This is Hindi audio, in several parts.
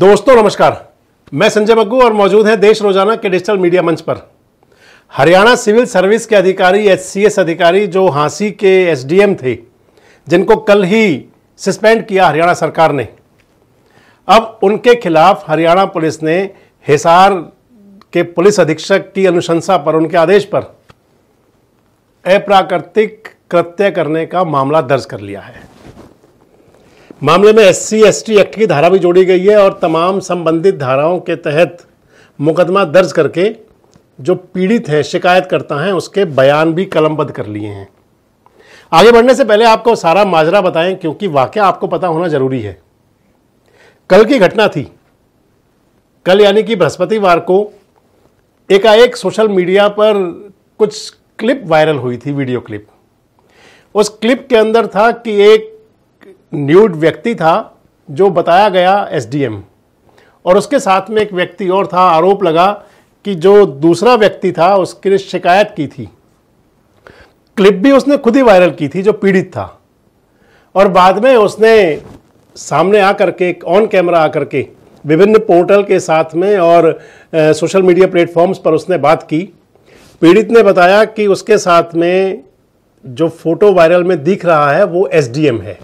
दोस्तों नमस्कार मैं संजय बग्गू और मौजूद हैं देश रोजाना के डिजिटल मीडिया मंच पर हरियाणा सिविल सर्विस के अधिकारी एच अधिकारी जो हांसी के एसडीएम थे जिनको कल ही सस्पेंड किया हरियाणा सरकार ने अब उनके खिलाफ हरियाणा पुलिस ने हिसार के पुलिस अधीक्षक की अनुशंसा पर उनके आदेश पर अप्राकृतिक कृत्य करने का मामला दर्ज कर लिया है मामले में एस सी एक्ट की धारा भी जोड़ी गई है और तमाम संबंधित धाराओं के तहत मुकदमा दर्ज करके जो पीड़ित है शिकायत करता है उसके बयान भी कलमबद्ध कर लिए हैं आगे बढ़ने से पहले आपको सारा माजरा बताएं क्योंकि वाक्य आपको पता होना जरूरी है कल की घटना थी कल यानी कि बृहस्पतिवार को एकाएक सोशल मीडिया पर कुछ क्लिप वायरल हुई थी वीडियो क्लिप उस क्लिप के अंदर था कि एक न्यूड व्यक्ति था जो बताया गया एसडीएम और उसके साथ में एक व्यक्ति और था आरोप लगा कि जो दूसरा व्यक्ति था उसके शिकायत की थी क्लिप भी उसने खुद ही वायरल की थी जो पीड़ित था और बाद में उसने सामने आकर के ऑन कैमरा आकर के विभिन्न पोर्टल के साथ में और सोशल मीडिया प्लेटफॉर्म्स पर उसने बात की पीड़ित ने बताया कि उसके साथ में जो फोटो वायरल में दिख रहा है वो एसडीएम है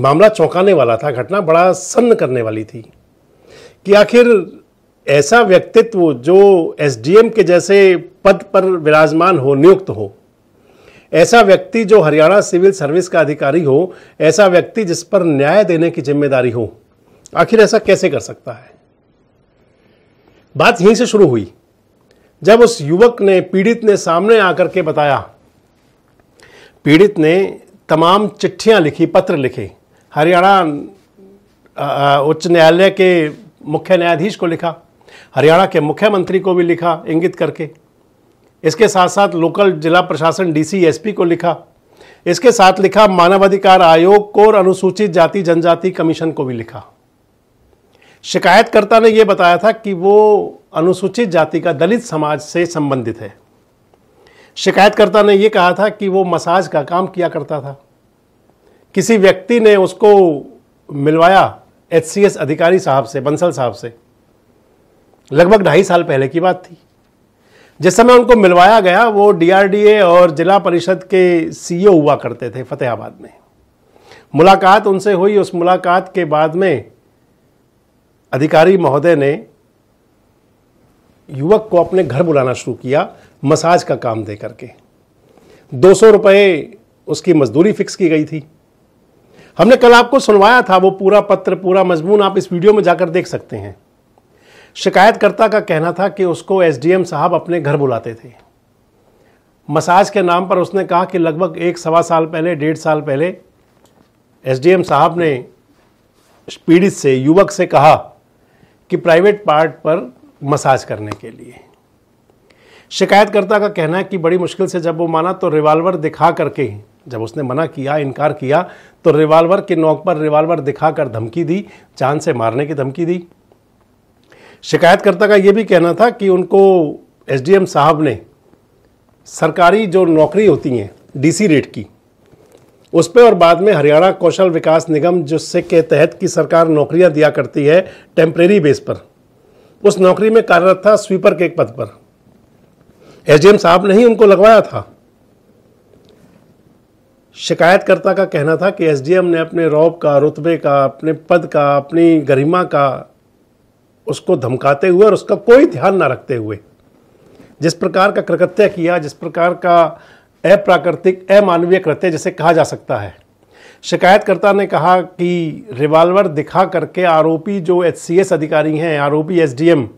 मामला चौंकाने वाला था घटना बड़ा सन्न करने वाली थी कि आखिर ऐसा व्यक्तित्व जो एसडीएम के जैसे पद पर विराजमान हो नियुक्त हो ऐसा व्यक्ति जो हरियाणा सिविल सर्विस का अधिकारी हो ऐसा व्यक्ति जिस पर न्याय देने की जिम्मेदारी हो आखिर ऐसा कैसे कर सकता है बात यहीं से शुरू हुई जब उस युवक ने पीड़ित ने सामने आकर के बताया पीड़ित ने तमाम चिट्ठियां लिखी पत्र लिखे हरियाणा उच्च न्यायालय के मुख्य न्यायाधीश को लिखा हरियाणा के मुख्यमंत्री को भी लिखा इंगित करके इसके साथ साथ लोकल जिला प्रशासन डीसी एसपी को लिखा इसके साथ लिखा मानवाधिकार आयोग को और अनुसूचित जाति जनजाति कमीशन को भी लिखा शिकायतकर्ता ने यह बताया था कि वो अनुसूचित जाति का दलित समाज से संबंधित है शिकायतकर्ता ने यह कहा था कि वो मसाज का काम किया करता था किसी व्यक्ति ने उसको मिलवाया एच अधिकारी साहब से बंसल साहब से लगभग ढाई साल पहले की बात थी जिस समय उनको मिलवाया गया वो डीआरडीए और जिला परिषद के सीईओ हुआ करते थे फतेहाबाद में मुलाकात उनसे हुई उस मुलाकात के बाद में अधिकारी महोदय ने युवक को अपने घर बुलाना शुरू किया मसाज का काम दे करके दो सौ रुपये उसकी मजदूरी फिक्स की गई थी हमने कल आपको सुनवाया था वो पूरा पत्र पूरा मजमून आप इस वीडियो में जाकर देख सकते हैं शिकायतकर्ता का कहना था कि उसको एसडीएम साहब अपने घर बुलाते थे मसाज के नाम पर उसने कहा कि लगभग एक सवा साल पहले डेढ़ साल पहले एसडीएम साहब ने पीड़ित से युवक से कहा कि प्राइवेट पार्ट पर मसाज करने के लिए शिकायतकर्ता का कहना है कि बड़ी मुश्किल से जब वो माना तो रिवाल्वर दिखा करके जब उसने मना किया इनकार किया तो रिवाल्वर के नोक पर रिवाल्वर दिखाकर धमकी दी जान से मारने की धमकी दी शिकायतकर्ता का यह भी कहना था कि उनको एसडीएम साहब ने सरकारी जो नौकरी होती है डीसी रेट की उस पर और बाद में हरियाणा कौशल विकास निगम जिससे के तहत की सरकार नौकरियां दिया करती है टेम्परेरी बेस पर उस नौकरी में कार्यरत था स्वीपर के एक पद पर एसडीएम साहब ने ही उनको लगवाया था शिकायतकर्ता का कहना था कि एसडीएम ने अपने रौब का रुतबे का अपने पद का अपनी गरिमा का उसको धमकाते हुए और उसका कोई ध्यान ना रखते हुए जिस प्रकार का कृकत्य किया जिस प्रकार का अप्राकृतिक अमानवीय कृत्य जिसे कहा जा सकता है शिकायतकर्ता ने कहा कि रिवाल्वर दिखा करके आरोपी जो एच अधिकारी हैं आरोपी एसडीएम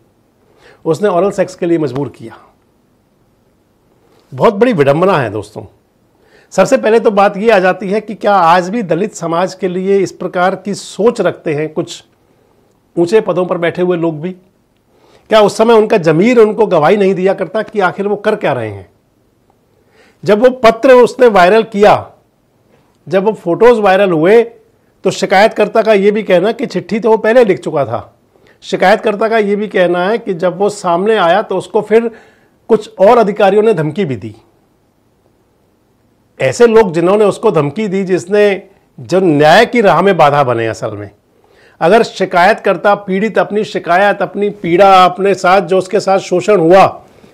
उसने औरल सेक्स के लिए मजबूर किया बहुत बड़ी विडंबना है दोस्तों सबसे पहले तो बात ये आ जाती है कि क्या आज भी दलित समाज के लिए इस प्रकार की सोच रखते हैं कुछ ऊंचे पदों पर बैठे हुए लोग भी क्या उस समय उनका जमीर उनको गवाही नहीं दिया करता कि आखिर वो कर क्या रहे हैं जब वो पत्र उसने वायरल किया जब वो फोटोज वायरल हुए तो शिकायतकर्ता का ये भी कहना कि चिट्ठी तो वो पहले लिख चुका था शिकायतकर्ता का ये भी कहना है कि जब वो सामने आया तो उसको फिर कुछ और अधिकारियों ने धमकी भी दी ऐसे लोग जिन्होंने उसको धमकी दी जिसने जो न्याय की राह में बाधा बने असल में अगर शिकायतकर्ता पीड़ित अपनी शिकायत अपनी पीड़ा अपने साथ जो उसके साथ शोषण हुआ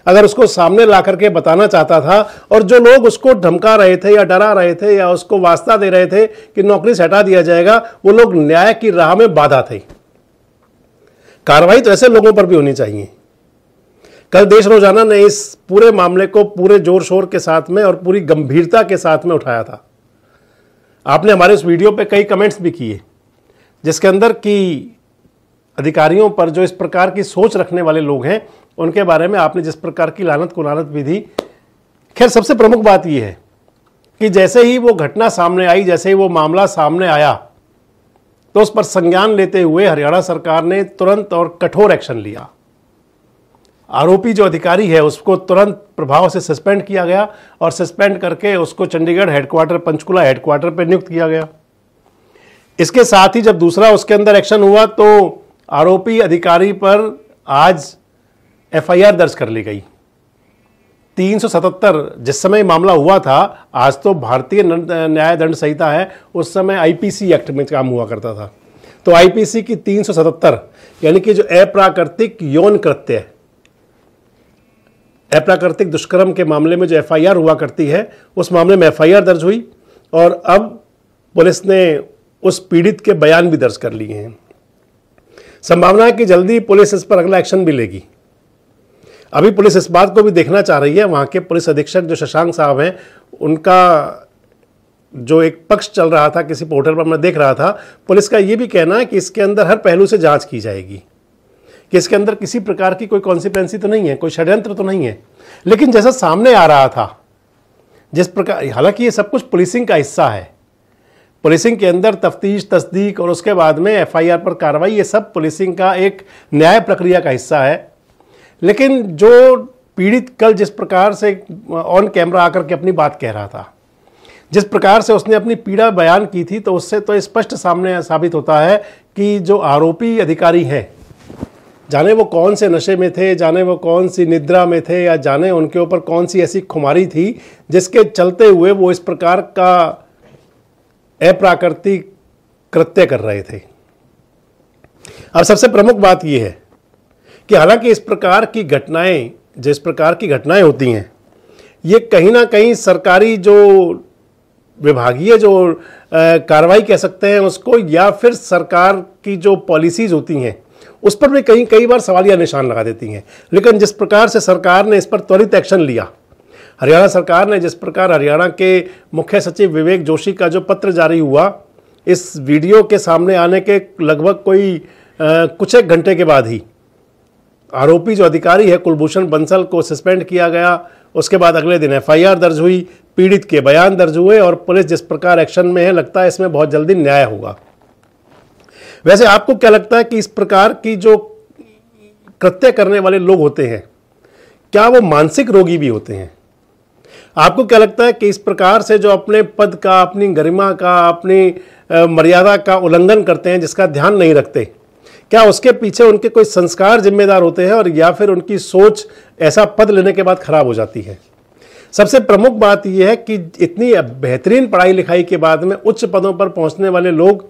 अगर उसको सामने ला करके बताना चाहता था और जो लोग उसको धमका रहे थे या डरा रहे थे या उसको वास्ता दे रहे थे कि नौकरी से हटा दिया जाएगा वो लोग न्याय की राह में बाधा थे कार्रवाई तो ऐसे लोगों पर भी होनी चाहिए कल देश रोजाना ने इस पूरे मामले को पूरे जोर शोर के साथ में और पूरी गंभीरता के साथ में उठाया था आपने हमारे उस वीडियो पे कई कमेंट्स भी किए जिसके अंदर कि अधिकारियों पर जो इस प्रकार की सोच रखने वाले लोग हैं उनके बारे में आपने जिस प्रकार की लानत को लानत भी दी खैर सबसे प्रमुख बात यह है कि जैसे ही वो घटना सामने आई जैसे ही वो मामला सामने आया तो उस पर संज्ञान लेते हुए हरियाणा सरकार ने तुरंत और कठोर एक्शन लिया आरोपी जो अधिकारी है उसको तुरंत प्रभाव से सस्पेंड किया गया और सस्पेंड करके उसको चंडीगढ़ हेडक्वार्टर पंचकुला हेडक्वार्टर पर नियुक्त किया गया इसके साथ ही जब दूसरा उसके अंदर एक्शन हुआ तो आरोपी अधिकारी पर आज एफआईआर दर्ज कर ली गई 377 जिस समय मामला हुआ था आज तो भारतीय न्याय दंड संहिता है उस समय आईपीसी एक्ट में काम हुआ करता था तो आईपीसी की 377 यानी कि जो अप्राकृतिक यौन कृत्य है अप्राकृतिक दुष्कर्म के मामले में जो एफआईआर हुआ करती है उस मामले में एफआईआर दर्ज हुई और अब पुलिस ने उस पीड़ित के बयान भी दर्ज कर लिए हैं संभावना है कि जल्दी पुलिस इस पर अगला एक्शन भी लेगी अभी पुलिस इस बात को भी देखना चाह रही है वहाँ के पुलिस अधीक्षक जो शशांक साहब हैं उनका जो एक पक्ष चल रहा था किसी पोर्टल पर मैं देख रहा था पुलिस का ये भी कहना है कि इसके अंदर हर पहलू से जांच की जाएगी कि इसके अंदर किसी प्रकार की कोई कॉन्सिक्वेंसी तो नहीं है कोई षड्यंत्र तो नहीं है लेकिन जैसा सामने आ रहा था जिस प्रकार हालांकि ये सब कुछ पुलिसिंग का हिस्सा है पुलिसिंग के अंदर तफ्तीश तस्दीक और उसके बाद में एफआईआर पर कार्रवाई ये सब पुलिसिंग का एक न्याय प्रक्रिया का हिस्सा है लेकिन जो पीड़ित कल जिस प्रकार से ऑन कैमरा आकर के अपनी बात कह रहा था जिस प्रकार से उसने अपनी पीड़ा बयान की थी तो उससे तो स्पष्ट सामने साबित होता है कि जो आरोपी अधिकारी हैं जाने वो कौन से नशे में थे जाने वो कौन सी निद्रा में थे या जाने उनके ऊपर कौन सी ऐसी खुमारी थी जिसके चलते हुए वो इस प्रकार का अप्राकृतिक कृत्य कर रहे थे अब सबसे प्रमुख बात यह है कि हालांकि इस प्रकार की घटनाएं जिस प्रकार की घटनाएं होती हैं ये कहीं ना कहीं सरकारी जो विभागीय जो कार्रवाई कह सकते हैं उसको या फिर सरकार की जो पॉलिसीज़ होती हैं उस पर भी कई कई बार सवालिया निशान लगा देती हैं लेकिन जिस प्रकार से सरकार ने इस पर त्वरित एक्शन लिया हरियाणा सरकार ने जिस प्रकार हरियाणा के मुख्य सचिव विवेक जोशी का जो पत्र जारी हुआ इस वीडियो के सामने आने के लगभग कोई आ, कुछ एक घंटे के बाद ही आरोपी जो अधिकारी है कुलभूषण बंसल को सस्पेंड किया गया उसके बाद अगले दिन एफआईआर दर्ज हुई पीड़ित के बयान दर्ज हुए और पुलिस जिस प्रकार एक्शन में है लगता है इसमें बहुत जल्दी न्याय होगा वैसे आपको क्या लगता है कि इस प्रकार की जो कृत्य करने वाले लोग होते हैं क्या वो मानसिक रोगी भी होते हैं आपको क्या लगता है कि इस प्रकार से जो अपने पद का अपनी गरिमा का अपनी मर्यादा का उल्लंघन करते हैं जिसका ध्यान नहीं रखते क्या उसके पीछे उनके कोई संस्कार जिम्मेदार होते हैं और या फिर उनकी सोच ऐसा पद लेने के बाद खराब हो जाती है सबसे प्रमुख बात यह है कि इतनी बेहतरीन पढ़ाई लिखाई के बाद में उच्च पदों पर पहुंचने वाले लोग